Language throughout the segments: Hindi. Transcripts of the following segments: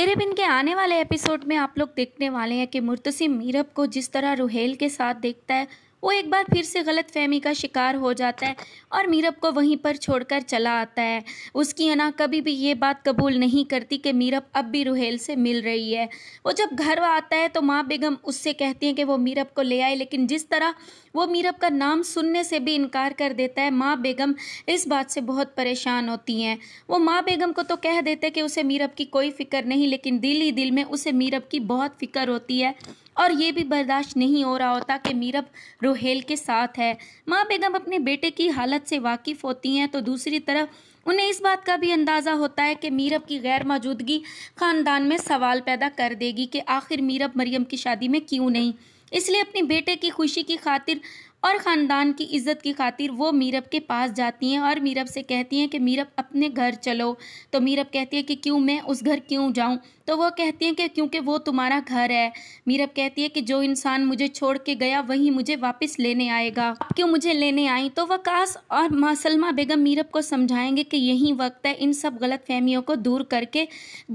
तेरे बिन के आने वाले एपिसोड में आप लोग देखने वाले हैं कि मुर्तसिम मीरब को जिस तरह रुहेल के साथ देखता है वो एक बार फिर से गलत फहमी का शिकार हो जाता है और मीरब को वहीं पर छोड़कर चला आता है उसकी अना कभी भी ये बात कबूल नहीं करती कि मीरब अब भी रुहेल से मिल रही है वो जब घर आता है तो माँ बेगम उससे कहती हैं कि वो मीरब को ले आए लेकिन जिस तरह वो मीरब का नाम सुनने से भी इनकार कर देता है माँ बेगम इस बात से बहुत परेशान होती हैं वो माँ बेगम को तो कह देते कि उसे मीरब की कोई फिक्र नहीं लेकिन दिल ही दिल में उसे मीरब की बहुत फिक्र होती है और ये भी बर्दाश्त नहीं हो रहा होता कि मीरब रोहेल के साथ है माँ बेगम अपने बेटे की हालत से वाकिफ़ होती हैं तो दूसरी तरफ उन्हें इस बात का भी अंदाज़ा होता है कि मीरब की गैर मौजूदगी ख़ानदान में सवाल पैदा कर देगी कि आखिर मीरब मरियम की शादी में क्यों नहीं इसलिए अपने बेटे की खुशी की खातिर और ख़ानदान की इज़्ज़त की खातिर वो मीरब के पास जाती हैं और मीरब से कहती हैं कि मीरब अपने घर चलो तो मीरब कहती है कि क्यों मैं उस घर क्यों जाऊं तो वो कहती हैं कि क्योंकि वो तुम्हारा घर है मीरब कहती है कि जो इंसान मुझे छोड़ के गया वही मुझे वापस लेने आएगा अब क्यों मुझे लेने आई तो वकास और मासलमा बेगम मीरब को समझाएंगे कि यही वक्त है इन सब गलत फहमियों को दूर करके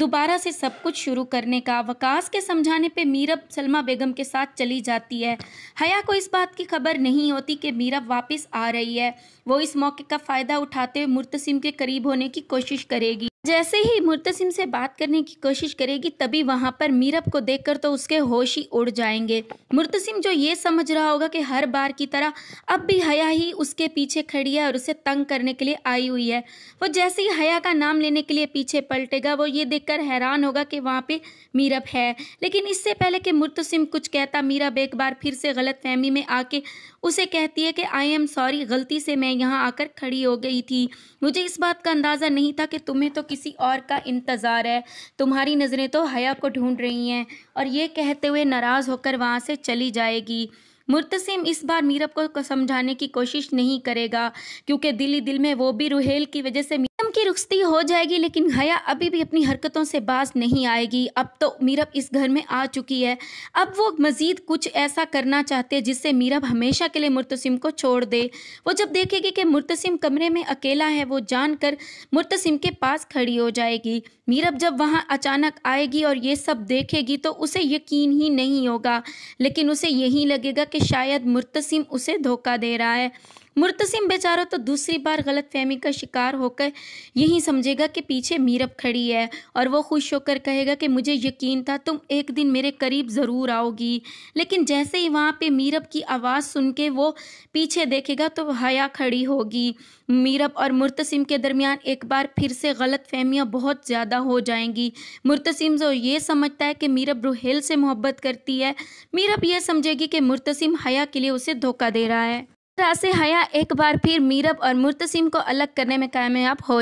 दोबारा से सब कुछ शुरू करने का वकास के समझाने पर मीरब सलमा बेगम के साथ चली जाती है हया को इस बात की खबर नहीं नहीं होती कि मीरा वापस आ रही है वो इस मौके का फ़ायदा उठाते हुए मुर्तसिम के करीब होने की कोशिश करेगी जैसे ही मुर्तसिम से बात करने की कोशिश करेगी तभी वहां पर मीरब को देखकर तो उसके होश ही उड़ जाएंगे मुर्तसिम जो ये समझ रहा होगा कि हर बार की तरह अब भी हया ही उसके पीछे खड़ी है और उसे तंग करने के लिए आई हुई है वो जैसे ही हया का नाम लेने के लिए पीछे पलटेगा वो ये देखकर हैरान होगा कि वहाँ पे मीरब है लेकिन इससे पहले कि मुर्तसिम कुछ कहता मीरब एक बार फिर से गलत फहमी में आके उसे कहती है कि आई एम सॉरी गलती से मैं यहाँ आकर खड़ी हो गई थी मुझे इस बात का अंदाज़ा नहीं था कि तुम्हें तो किसी और का इंतज़ार है तुम्हारी नज़रें तो हया को ढूंढ रही हैं और ये कहते हुए नाराज़ होकर वहाँ से चली जाएगी मुर्तसिम इस बार मीरब को समझाने की कोशिश नहीं करेगा क्योंकि दिल दिल में वो भी रुहेल की वजह से उनकी रुखती हो जाएगी लेकिन हया अभी भी अपनी हरकतों से बाज नहीं आएगी अब तो मीरब इस घर में आ चुकी है अब वो मज़ीद कुछ ऐसा करना चाहते जिससे मीरब हमेशा के लिए मुर्तसिम को छोड़ दे वो जब देखेगी कि मुर्तसिम कमरे में अकेला है वो जानकर मुर्तसिम के पास खड़ी हो जाएगी मीरब जब वहाँ अचानक आएगी और ये सब देखेगी तो उसे यकीन ही नहीं होगा लेकिन उसे यही लगेगा कि शायद मुर्तसिम उसे धोखा दे रहा है मुर्तसिम बेचारा तो दूसरी बार ग़लत फहमी का शिकार होकर यही समझेगा कि पीछे मीरब खड़ी है और वो खुश होकर कहेगा कि मुझे यकीन था तुम एक दिन मेरे करीब ज़रूर आओगी लेकिन जैसे ही वहाँ पे मीरब की आवाज़ सुन के वो पीछे देखेगा तो हया खड़ी होगी मीरब और मुर्तसिम के दरमियान एक बार फिर से गलत फहमियाँ बहुत ज़्यादा हो जाएंगी मुर्तसिम जो ये समझता है कि मीरब रुहेल से मोहब्बत करती है मीरब यह समझेगी कि मुर्तसिम हया के लिए उसे धोखा दे रहा है तरह से हया एक बार फिर मीरब और मुर्तसिम को अलग करने में कामयाब हो